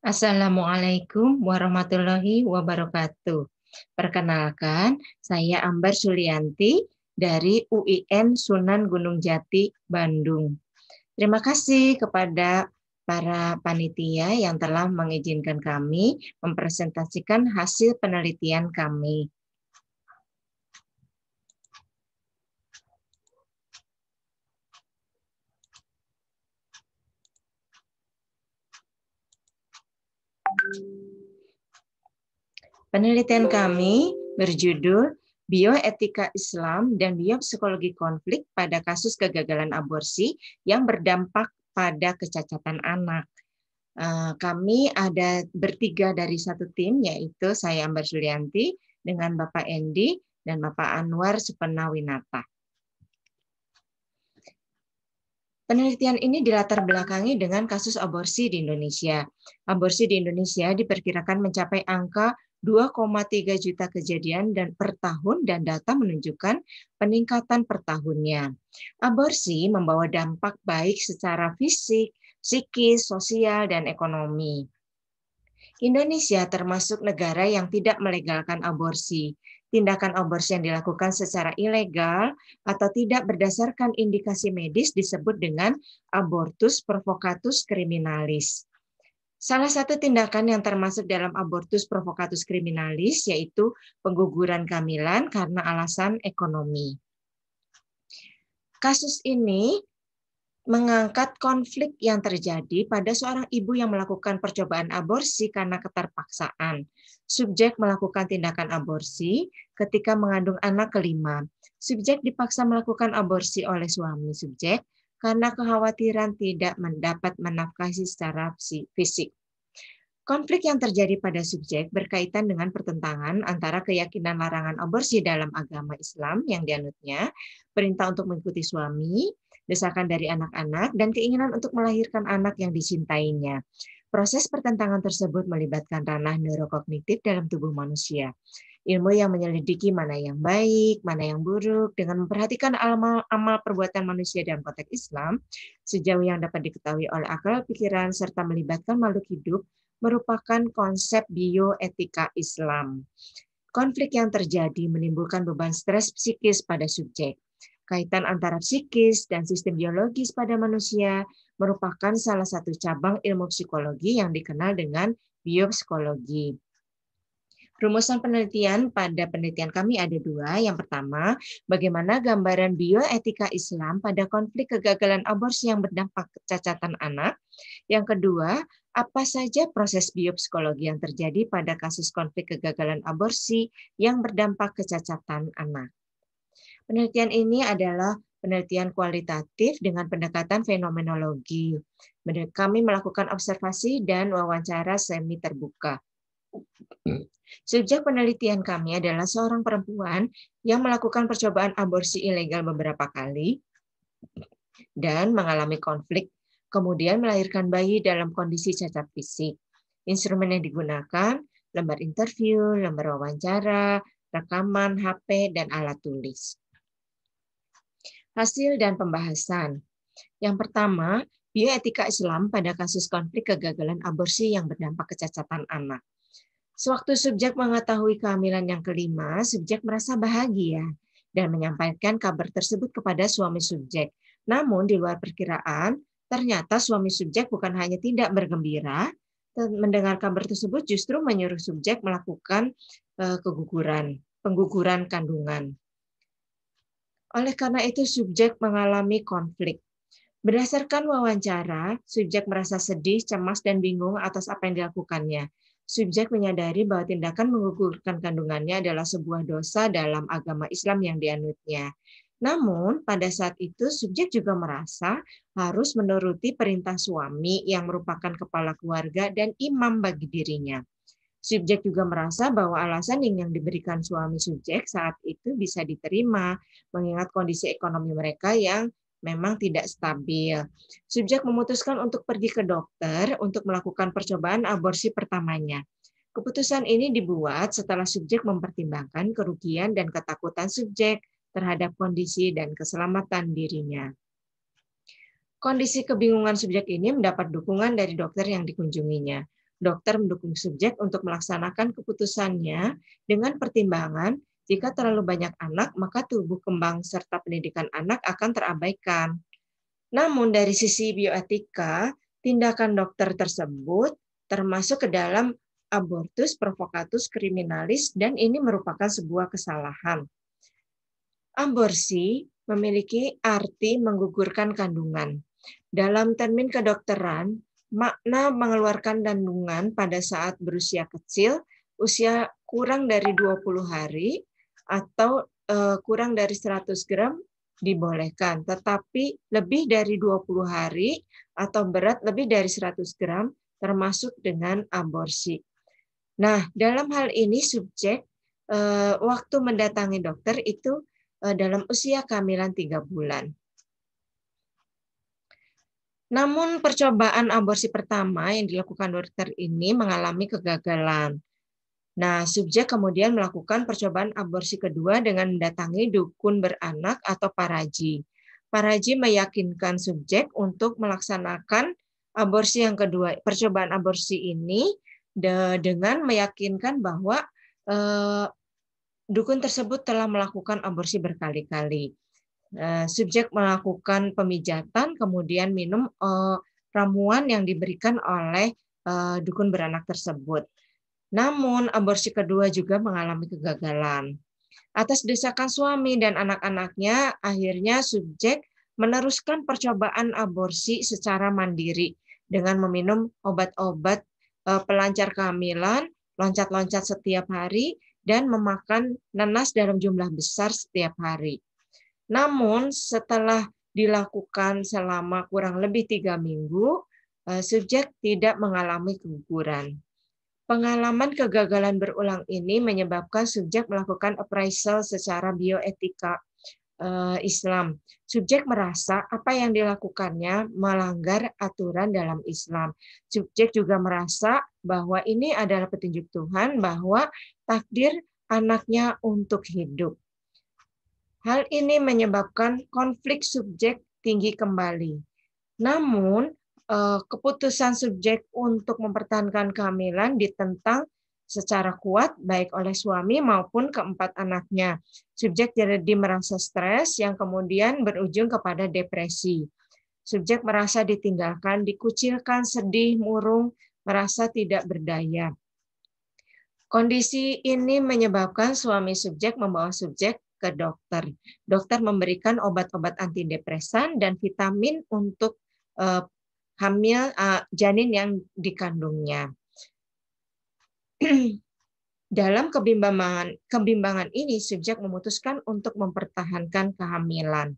Assalamualaikum warahmatullahi wabarakatuh. Perkenalkan, saya Ambar Sulianti dari UIN Sunan Gunung Jati, Bandung. Terima kasih kepada para panitia yang telah mengizinkan kami mempresentasikan hasil penelitian kami. Penelitian kami berjudul Bioetika Islam dan Biopsikologi Konflik pada Kasus Kegagalan Aborsi yang Berdampak pada Kecacatan Anak. Eh, kami ada bertiga dari satu tim, yaitu saya Ambar Sulianti dengan Bapak Endi dan Bapak Anwar Supenawinata. Penelitian ini dilatar belakangi dengan kasus aborsi di Indonesia. Aborsi di Indonesia diperkirakan mencapai angka 2,3 juta kejadian dan per tahun dan data menunjukkan peningkatan per tahunnya. Aborsi membawa dampak baik secara fisik, psikis, sosial, dan ekonomi. Indonesia termasuk negara yang tidak melegalkan aborsi tindakan aborsi yang dilakukan secara ilegal atau tidak berdasarkan indikasi medis disebut dengan abortus provocatus criminalis. Salah satu tindakan yang termasuk dalam abortus provocatus criminalis yaitu pengguguran kehamilan karena alasan ekonomi. Kasus ini mengangkat konflik yang terjadi pada seorang ibu yang melakukan percobaan aborsi karena keterpaksaan. Subjek melakukan tindakan aborsi ketika mengandung anak kelima. Subjek dipaksa melakukan aborsi oleh suami subjek karena kekhawatiran tidak mendapat menafkahi secara fisik. Konflik yang terjadi pada subjek berkaitan dengan pertentangan antara keyakinan larangan aborsi dalam agama Islam yang dianutnya, perintah untuk mengikuti suami, desakan dari anak-anak, dan keinginan untuk melahirkan anak yang dicintainya. Proses pertentangan tersebut melibatkan ranah neurokognitif dalam tubuh manusia. Ilmu yang menyelidiki mana yang baik, mana yang buruk, dengan memperhatikan amal, amal perbuatan manusia dalam konteks Islam, sejauh yang dapat diketahui oleh akal pikiran, serta melibatkan makhluk hidup, merupakan konsep bioetika Islam. Konflik yang terjadi menimbulkan beban stres psikis pada subjek kaitan antara psikis dan sistem biologis pada manusia merupakan salah satu cabang ilmu psikologi yang dikenal dengan biopsikologi. Rumusan penelitian pada penelitian kami ada dua. Yang pertama, bagaimana gambaran bioetika Islam pada konflik kegagalan aborsi yang berdampak kecacatan anak. Yang kedua, apa saja proses biopsikologi yang terjadi pada kasus konflik kegagalan aborsi yang berdampak kecacatan anak. Penelitian ini adalah penelitian kualitatif dengan pendekatan fenomenologi. Kami melakukan observasi dan wawancara semi terbuka. Hmm. Subjek penelitian kami adalah seorang perempuan yang melakukan percobaan aborsi ilegal beberapa kali dan mengalami konflik, kemudian melahirkan bayi dalam kondisi cacat fisik. Instrumen yang digunakan, lembar interview, lembar wawancara, rekaman HP, dan alat tulis hasil dan pembahasan. Yang pertama, bioetika Islam pada kasus konflik kegagalan aborsi yang berdampak kecacatan anak. Sewaktu subjek mengetahui kehamilan yang kelima, subjek merasa bahagia dan menyampaikan kabar tersebut kepada suami subjek. Namun di luar perkiraan, ternyata suami subjek bukan hanya tidak bergembira, mendengar kabar tersebut justru menyuruh subjek melakukan eh, keguguran, pengguguran kandungan. Oleh karena itu, subjek mengalami konflik. Berdasarkan wawancara, subjek merasa sedih, cemas, dan bingung atas apa yang dilakukannya. Subjek menyadari bahwa tindakan mengukurkan kandungannya adalah sebuah dosa dalam agama Islam yang dianutnya. Namun, pada saat itu subjek juga merasa harus menuruti perintah suami yang merupakan kepala keluarga dan imam bagi dirinya. Subjek juga merasa bahwa alasan yang diberikan suami subjek saat itu bisa diterima, mengingat kondisi ekonomi mereka yang memang tidak stabil. Subjek memutuskan untuk pergi ke dokter untuk melakukan percobaan aborsi pertamanya. Keputusan ini dibuat setelah subjek mempertimbangkan kerugian dan ketakutan subjek terhadap kondisi dan keselamatan dirinya. Kondisi kebingungan subjek ini mendapat dukungan dari dokter yang dikunjunginya dokter mendukung subjek untuk melaksanakan keputusannya dengan pertimbangan jika terlalu banyak anak, maka tubuh kembang serta pendidikan anak akan terabaikan. Namun dari sisi bioetika, tindakan dokter tersebut termasuk ke dalam abortus provokatus kriminalis dan ini merupakan sebuah kesalahan. Aborsi memiliki arti menggugurkan kandungan. Dalam termin kedokteran, makna mengeluarkan kandungan pada saat berusia kecil, usia kurang dari 20 hari atau uh, kurang dari 100 gram dibolehkan, tetapi lebih dari 20 hari atau berat lebih dari 100 gram termasuk dengan aborsi. Nah, dalam hal ini subjek eh, waktu mendatangi dokter itu eh, dalam usia kehamilan tiga bulan. Namun percobaan aborsi pertama yang dilakukan dokter ini mengalami kegagalan. Nah, subjek kemudian melakukan percobaan aborsi kedua dengan mendatangi dukun beranak atau paraji. Paraji meyakinkan subjek untuk melaksanakan aborsi yang kedua, percobaan aborsi ini dengan meyakinkan bahwa eh, dukun tersebut telah melakukan aborsi berkali-kali. Eh, subjek melakukan pemijatan kemudian minum eh, ramuan yang diberikan oleh eh, dukun beranak tersebut. Namun aborsi kedua juga mengalami kegagalan. Atas desakan suami dan anak-anaknya, akhirnya subjek meneruskan percobaan aborsi secara mandiri dengan meminum obat-obat pelancar kehamilan, loncat-loncat setiap hari, dan memakan nanas dalam jumlah besar setiap hari. Namun setelah dilakukan selama kurang lebih tiga minggu, eh, subjek tidak mengalami keguguran. Pengalaman kegagalan berulang ini menyebabkan subjek melakukan appraisal secara bioetika eh, Islam. Subjek merasa apa yang dilakukannya melanggar aturan dalam Islam. Subjek juga merasa bahwa ini adalah petunjuk Tuhan bahwa takdir anaknya untuk hidup. Hal ini menyebabkan konflik subjek tinggi kembali. Namun, eh, keputusan subjek untuk mempertahankan kehamilan ditentang secara kuat baik oleh suami maupun keempat anaknya. Subjek jadi merasa stres yang kemudian berujung kepada depresi. Subjek merasa ditinggalkan, dikucilkan, sedih, murung, merasa tidak berdaya. Kondisi ini menyebabkan suami subjek membawa subjek ke dokter. Dokter memberikan obat-obat antidepresan dan vitamin untuk uh, hamil uh, janin yang dikandungnya. Dalam kebimbangan kebimbangan ini subjek memutuskan untuk mempertahankan kehamilan.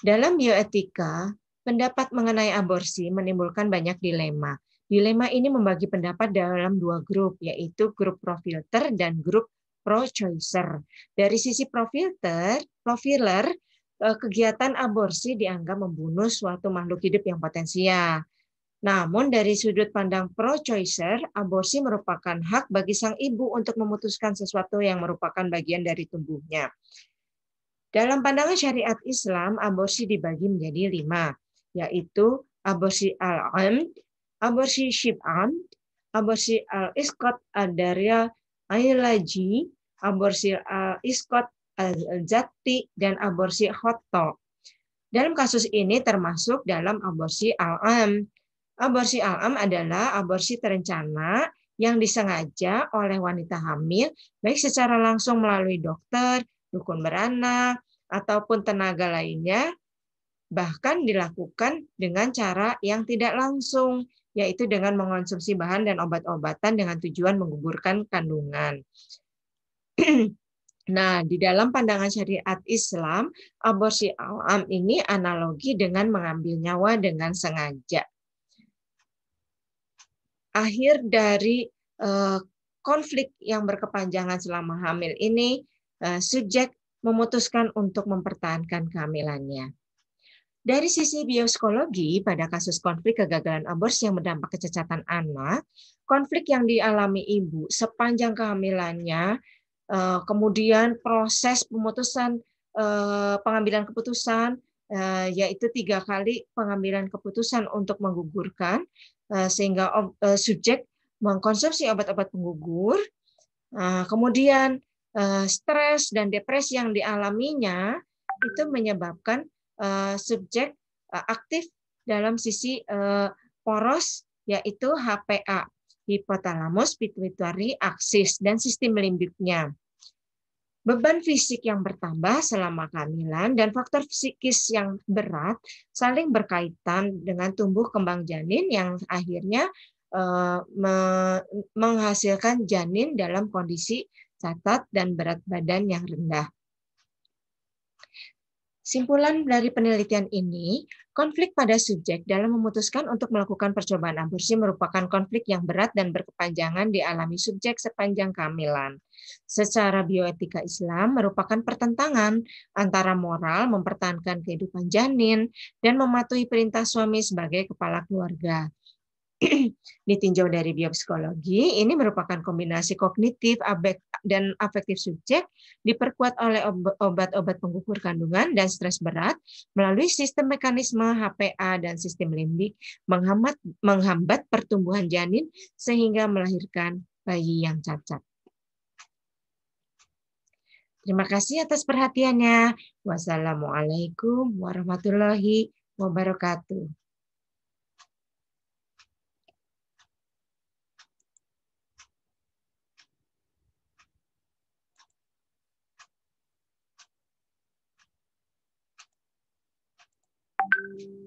Dalam bioetika, pendapat mengenai aborsi menimbulkan banyak dilema. Dilema ini membagi pendapat dalam dua grup, yaitu grup profilter dan grup pro-choicer. Dari sisi profiler, profiler eh, kegiatan aborsi dianggap membunuh suatu makhluk hidup yang potensial. Namun dari sudut pandang pro-choicer, aborsi merupakan hak bagi sang ibu untuk memutuskan sesuatu yang merupakan bagian dari tumbuhnya. Dalam pandangan syariat Islam, aborsi dibagi menjadi lima, yaitu aborsi al-am, aborsi shib'am, aborsi al-isqat ad-darya ailaji, aborsi eh, iskot, eh, jati dan aborsi khoto. Dalam kasus ini termasuk dalam aborsi alam. Aborsi alam adalah aborsi terencana yang disengaja oleh wanita hamil, baik secara langsung melalui dokter, dukun beranak, ataupun tenaga lainnya, bahkan dilakukan dengan cara yang tidak langsung, yaitu dengan mengonsumsi bahan dan obat-obatan dengan tujuan menggugurkan kandungan. Nah, di dalam pandangan syariat Islam, aborsi alam ini analogi dengan mengambil nyawa dengan sengaja. Akhir dari eh, konflik yang berkepanjangan selama hamil ini, eh, subjek memutuskan untuk mempertahankan kehamilannya. Dari sisi bioskologi pada kasus konflik kegagalan aborsi yang berdampak kecacatan anak, konflik yang dialami ibu sepanjang kehamilannya Eh, kemudian proses pemutusan eh, pengambilan keputusan eh, yaitu tiga kali pengambilan keputusan untuk menggugurkan sehingga subjek mengkonsumsi obat-obat penggugur. kemudian stres dan depresi yang dialaminya itu menyebabkan subjek aktif dalam sisi poros yaitu HPA hipotalamus, pituitary, aksis, dan sistem limbiknya. Beban fisik yang bertambah selama kehamilan dan faktor psikis yang berat saling berkaitan dengan tumbuh kembang janin yang akhirnya eh, menghasilkan janin dalam kondisi catat dan berat badan yang rendah. Simpulan dari penelitian ini, konflik pada subjek dalam memutuskan untuk melakukan percobaan aborsi merupakan konflik yang berat dan berkepanjangan dialami subjek sepanjang kehamilan. Secara bioetika Islam merupakan pertentangan antara moral mempertahankan kehidupan janin dan mematuhi perintah suami sebagai kepala keluarga. Ditinjau dari biopsikologi, ini merupakan kombinasi kognitif, abek dan afektif subjek diperkuat oleh obat-obat penggugur kandungan dan stres berat melalui sistem mekanisme HPA dan sistem limbik menghambat, menghambat pertumbuhan janin sehingga melahirkan bayi yang cacat. Terima kasih atas perhatiannya. Wassalamualaikum warahmatullahi wabarakatuh. Thank you.